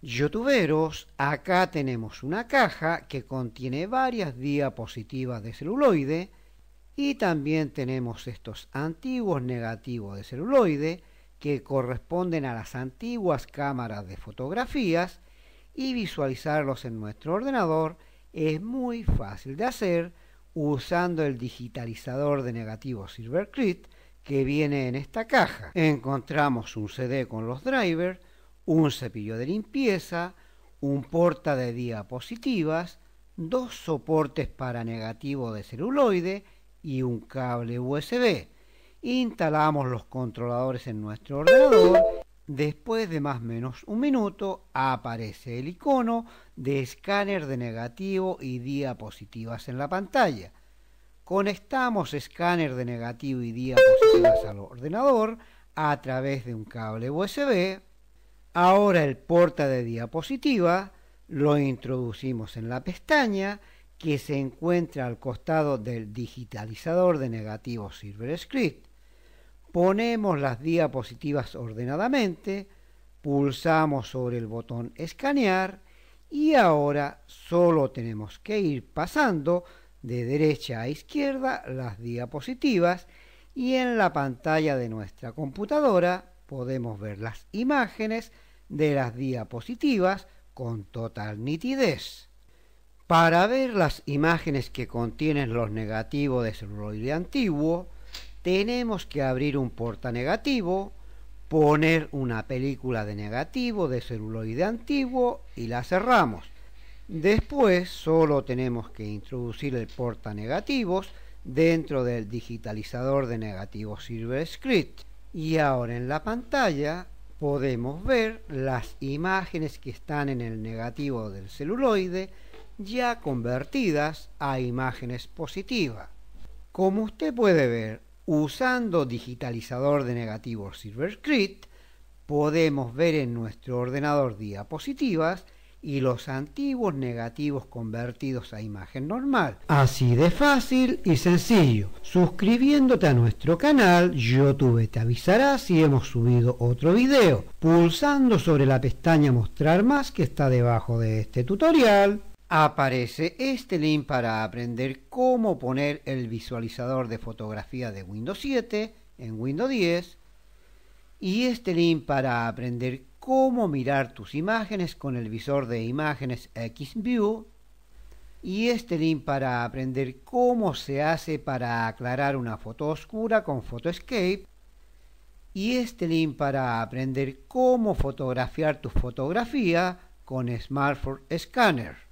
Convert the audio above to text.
Youtuberos, acá tenemos una caja que contiene varias diapositivas de celuloide y también tenemos estos antiguos negativos de celuloide que corresponden a las antiguas cámaras de fotografías y visualizarlos en nuestro ordenador es muy fácil de hacer usando el digitalizador de negativos Silvercrit que viene en esta caja. Encontramos un CD con los drivers un cepillo de limpieza, un porta de diapositivas, dos soportes para negativo de celuloide y un cable USB. Instalamos los controladores en nuestro ordenador. Después de más o menos un minuto aparece el icono de escáner de negativo y diapositivas en la pantalla. Conectamos escáner de negativo y diapositivas al ordenador a través de un cable USB Ahora el porta de diapositiva lo introducimos en la pestaña que se encuentra al costado del digitalizador de negativos SilverScript. Ponemos las diapositivas ordenadamente, pulsamos sobre el botón escanear y ahora solo tenemos que ir pasando de derecha a izquierda las diapositivas y en la pantalla de nuestra computadora podemos ver las imágenes de las diapositivas con total nitidez. Para ver las imágenes que contienen los negativos de celuloide antiguo, tenemos que abrir un porta negativo poner una película de negativo de celuloide antiguo y la cerramos. Después solo tenemos que introducir el porta negativos dentro del digitalizador de negativos SilverScript. Y ahora en la pantalla podemos ver las imágenes que están en el negativo del celuloide ya convertidas a imágenes positivas. Como usted puede ver, usando digitalizador de negativos SilverScript, podemos ver en nuestro ordenador diapositivas y los antiguos negativos convertidos a imagen normal. Así de fácil y sencillo. Suscribiéndote a nuestro canal, YouTube te avisará si hemos subido otro video, pulsando sobre la pestaña Mostrar más que está debajo de este tutorial. Aparece este link para aprender cómo poner el visualizador de fotografía de Windows 7 en Windows 10 y este link para aprender cómo mirar tus imágenes con el visor de imágenes XView y este link para aprender cómo se hace para aclarar una foto oscura con Photoscape y este link para aprender cómo fotografiar tu fotografía con Smartphone Scanner.